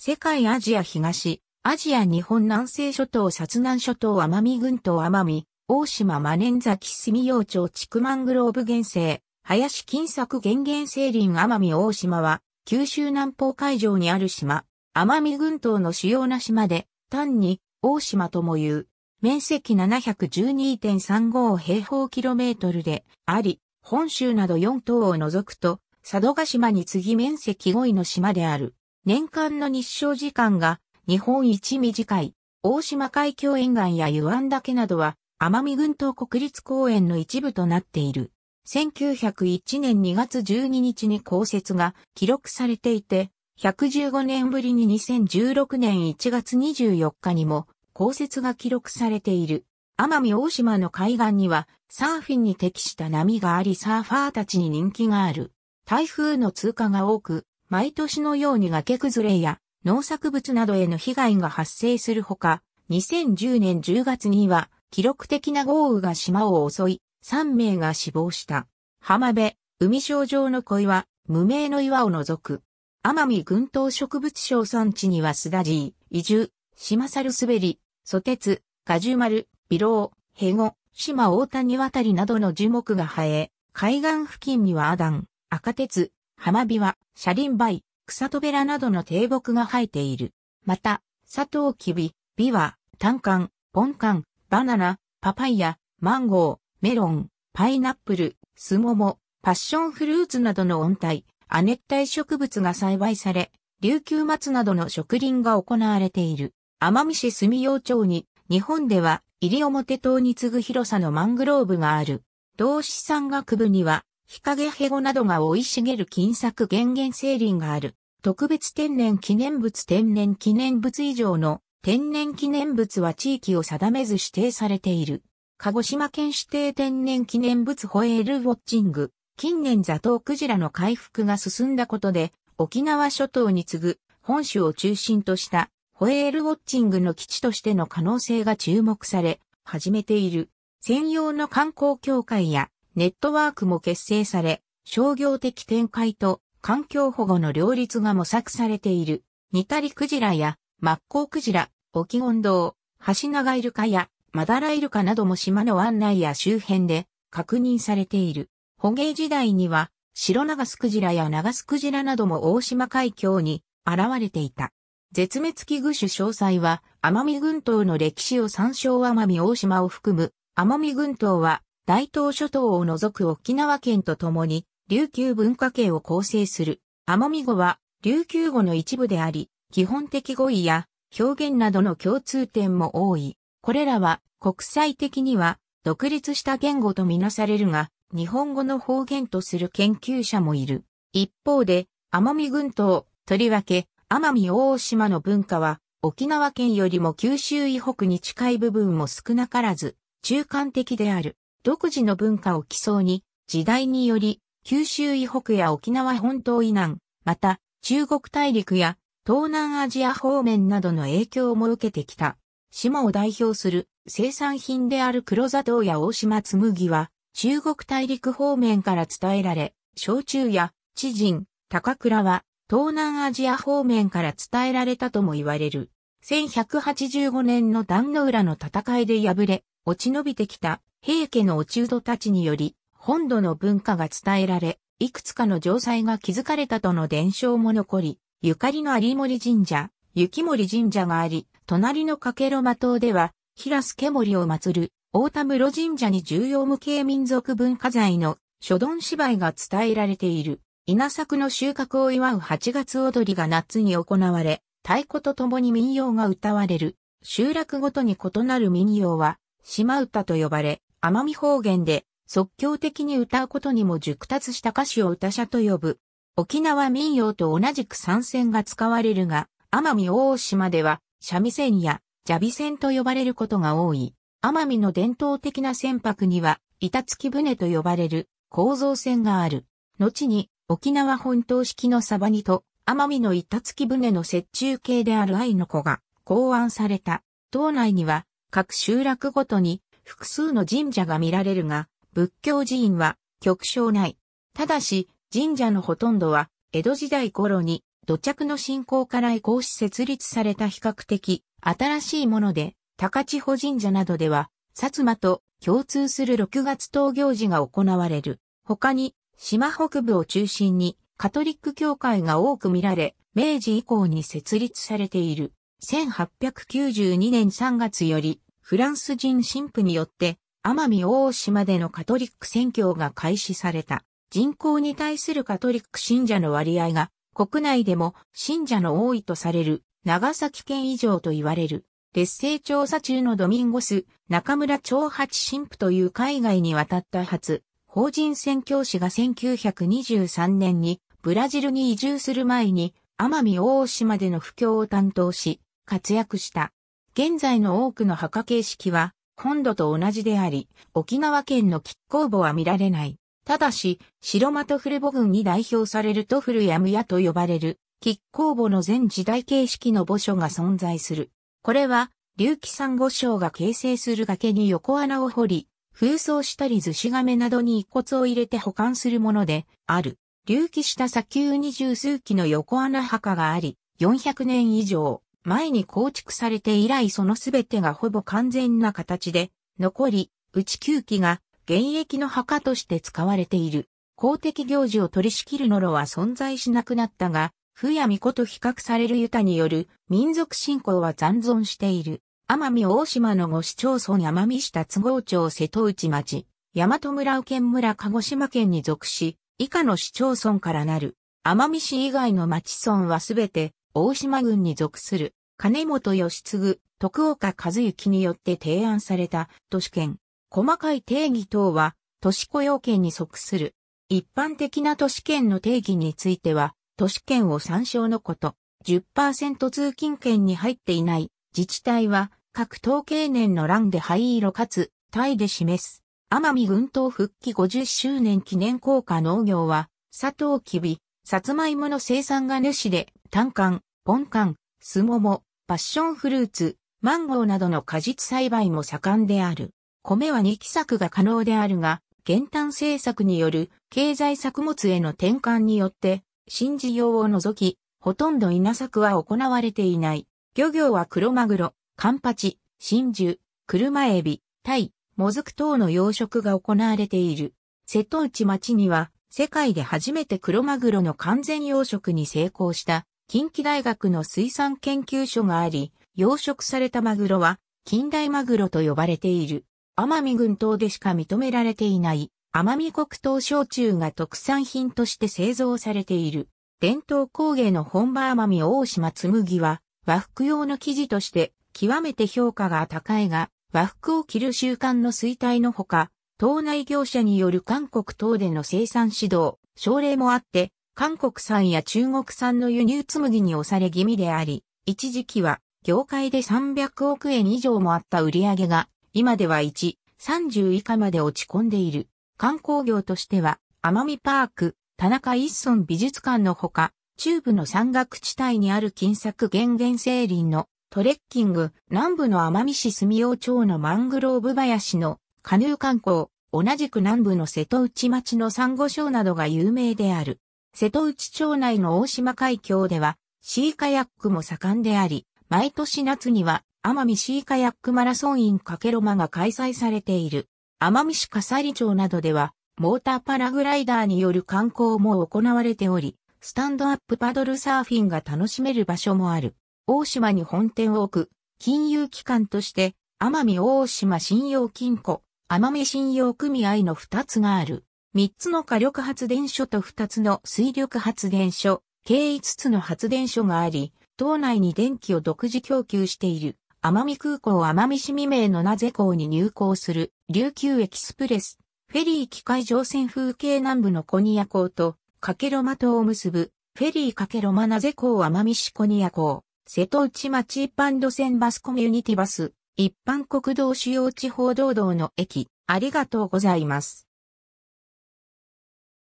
世界アジア東、アジア日本南西諸島薩南諸島奄美群島奄美、大島マネンザキスミョ町チクマングローブ原生、林金作原原生林奄美大島は、九州南方海上にある島、奄美群島の主要な島で、単に大島とも言う。面積712.35平方キロメートルであり、本州など4島を除くと、佐渡島に次面積5位の島である。年間の日照時間が日本一短い大島海峡沿岸や湯湾岳などは奄美群島国立公園の一部となっている。1901年2月12日に降雪が記録されていて、115年ぶりに2016年1月24日にも降雪が記録されている。奄美大島の海岸にはサーフィンに適した波がありサーファーたちに人気がある。台風の通過が多く、毎年のように崖崩れや農作物などへの被害が発生するほか、2010年10月には記録的な豪雨が島を襲い、3名が死亡した。浜辺、海症状の鯉は無名の岩を除く。奄美群島植物小産地にはスダジー、移住、島猿滑り、ソテツ、ガジュマル、ビロウ、ヘゴ、島大谷渡りなどの樹木が生え、海岸付近にはアダン、赤鉄、浜ビワ、シャリンバイ、草戸べらなどの低木が生えている。また、サトウキビ、ビワ、タンカン、ポンカン、バナナ、パパイヤ、マンゴー、メロン、パイナップル、スモモ、パッションフルーツなどの温帯、亜熱帯植物が栽培され、琉球松などの植林が行われている。奄美市住用町に、日本では、入表島に次ぐ広さのマングローブがある。同志山学部には、日陰ヘゴなどが生い茂る金作原原生林がある。特別天然記念物天然記念物以上の天然記念物は地域を定めず指定されている。鹿児島県指定天然記念物ホエールウォッチング。近年ザトウクジラの回復が進んだことで、沖縄諸島に次ぐ本州を中心としたホエールウォッチングの基地としての可能性が注目され、始めている。専用の観光協会やネットワークも結成され、商業的展開と環境保護の両立が模索されている。ニタリクジラやマッコウクジラ、オキゴンドウ、ハシナガイルカやマダライルカなども島の湾内や周辺で確認されている。捕鯨時代には、シロナガスクジラやナガスクジラなども大島海峡に現れていた。絶滅危惧種詳細は、奄美群島の歴史を参照奄美大島を含む、奄美群島は大東諸島を除く沖縄県とともに、琉球文化圏を構成する、奄美語は、琉球語の一部であり、基本的語彙や表現などの共通点も多い。これらは国際的には独立した言語とみなされるが、日本語の方言とする研究者もいる。一方で、奄美群島、とりわけ、奄美大島の文化は、沖縄県よりも九州以北に近い部分も少なからず、中間的である。独自の文化を基礎に、時代により、九州以北や沖縄本島以南、また、中国大陸や東南アジア方面などの影響も受けてきた。島を代表する生産品である黒砂糖や大島紬は、中国大陸方面から伝えられ、焼酎や知人、高倉は東南アジア方面から伝えられたとも言われる。1185年の壇の浦の戦いで敗れ、落ち延びてきた平家の落人たちにより、本土の文化が伝えられ、いくつかの城塞が築かれたとの伝承も残り、ゆかりの有森神社、雪森神社があり、隣の掛ろ魔島では、平助森を祀る、大田室神社に重要無形民族文化財の書道芝居が伝えられている。稲作の収穫を祝う8月踊りが夏に行われ、太鼓と共に民謡が歌われる。集落ごとに異なる民謡は、島唄と呼ばれ、奄美方言で即興的に歌うことにも熟達した歌詞を歌者と呼ぶ。沖縄民謡と同じく三線が使われるが、奄美大島では三味線や蛇尾線と呼ばれることが多い。奄美の伝統的な船舶には、板付き船と呼ばれる構造船がある。後に沖縄本島式のサバニと奄美の板付き船の折衷系である愛の子が考案された。島内には各集落ごとに複数の神社が見られるが、仏教寺院は極小ない。ただし、神社のほとんどは、江戸時代頃に土着の信仰から移行し設立された比較的新しいもので、高千穂神社などでは、薩摩と共通する6月等行事が行われる。他に、島北部を中心にカトリック教会が多く見られ、明治以降に設立されている。1892年3月より、フランス人神父によって、奄美大島でのカトリック宣教が開始された。人口に対するカトリック信者の割合が、国内でも信者の多いとされる、長崎県以上と言われる。劣勢調査中のドミンゴス、中村長八神父という海外に渡った初、法人宣教師が1923年にブラジルに移住する前に奄美大島での布教を担当し、活躍した。現在の多くの墓形式は、本土と同じであり、沖縄県の亀甲墓は見られない。ただし、白的古墓群に代表されると古やむやと呼ばれる、亀甲墓の全時代形式の墓所が存在する。これは、隆起珊瑚礁が形成する崖に横穴を掘り、風葬したり寿司亀などに遺骨を入れて保管するものである。隆起した砂丘二十数基の横穴墓があり、400年以上、前に構築されて以来その全てがほぼ完全な形で、残り、内9基が現役の墓として使われている。公的行事を取り仕切るノロは存在しなくなったが、ふや巫女と比較されるユタによる民族信仰は残存している。奄美大島の五市町村奄美市都郷町瀬戸内町、大和村右県村鹿児島県に属し、以下の市町村からなる。奄美市以外の町村はすべて大島郡に属する。金本義継、徳岡和幸によって提案された都市圏。細かい定義等は都市雇用圏に即する。一般的な都市圏の定義については、都市圏を参照のこと、10%通勤圏に入っていない自治体は、各統計年の欄で灰色かつ、タイで示す。奄美群島復帰50周年記念効果農業は、佐藤きび、さつまいもの生産が主で、単管、本管、すもも、パッションフルーツ、マンゴーなどの果実栽培も盛んである。米は二期作が可能であるが、減反政策による経済作物への転換によって、新事業を除き、ほとんど稲作は行われていない。漁業はクロマグロ、カンパチ、真珠、車エビ、タイ、モズク等の養殖が行われている。瀬戸内町には世界で初めてクロマグロの完全養殖に成功した近畿大学の水産研究所があり、養殖されたマグロは近代マグロと呼ばれている。奄美群島でしか認められていない奄美黒糖焼酎が特産品として製造されている。伝統工芸の本場奄美大島紬は和服用の生地として極めて評価が高いが、和服を着る習慣の衰退のほか、島内業者による韓国等での生産指導、奨励もあって、韓国産や中国産の輸入紬に押され気味であり、一時期は業界で300億円以上もあった売り上げが、今では1、30以下まで落ち込んでいる。観光業としては、奄美パーク、田中一村美術館のほか、中部の山岳地帯にある金策原原生林のトレッキング、南部の奄美市住用町のマングローブ林のカヌー観光、同じく南部の瀬戸内町のサンゴ礁などが有名である。瀬戸内町内の大島海峡では、シーカヤックも盛んであり、毎年夏には、奄美シーカヤックマラソンインかけろまが開催されている。奄美市笠利町などでは、モーターパラグライダーによる観光も行われており、スタンドアップパドルサーフィンが楽しめる場所もある。大島に本店を置く、金融機関として、奄美大島信用金庫、奄美信用組合の2つがある。3つの火力発電所と2つの水力発電所、計5つの発電所があり、島内に電気を独自供給している、奄美空港奄美市未明の名瀬港に入港する、琉球エキスプレス、フェリー機械乗船風景南部のコニア港と、かけろま島を結ぶ、フェリーかけろま名瀬港奄美市コニア港、瀬戸内町一般路線バスコミュニティバス、一般国道主要地方道道の駅、ありがとうございます。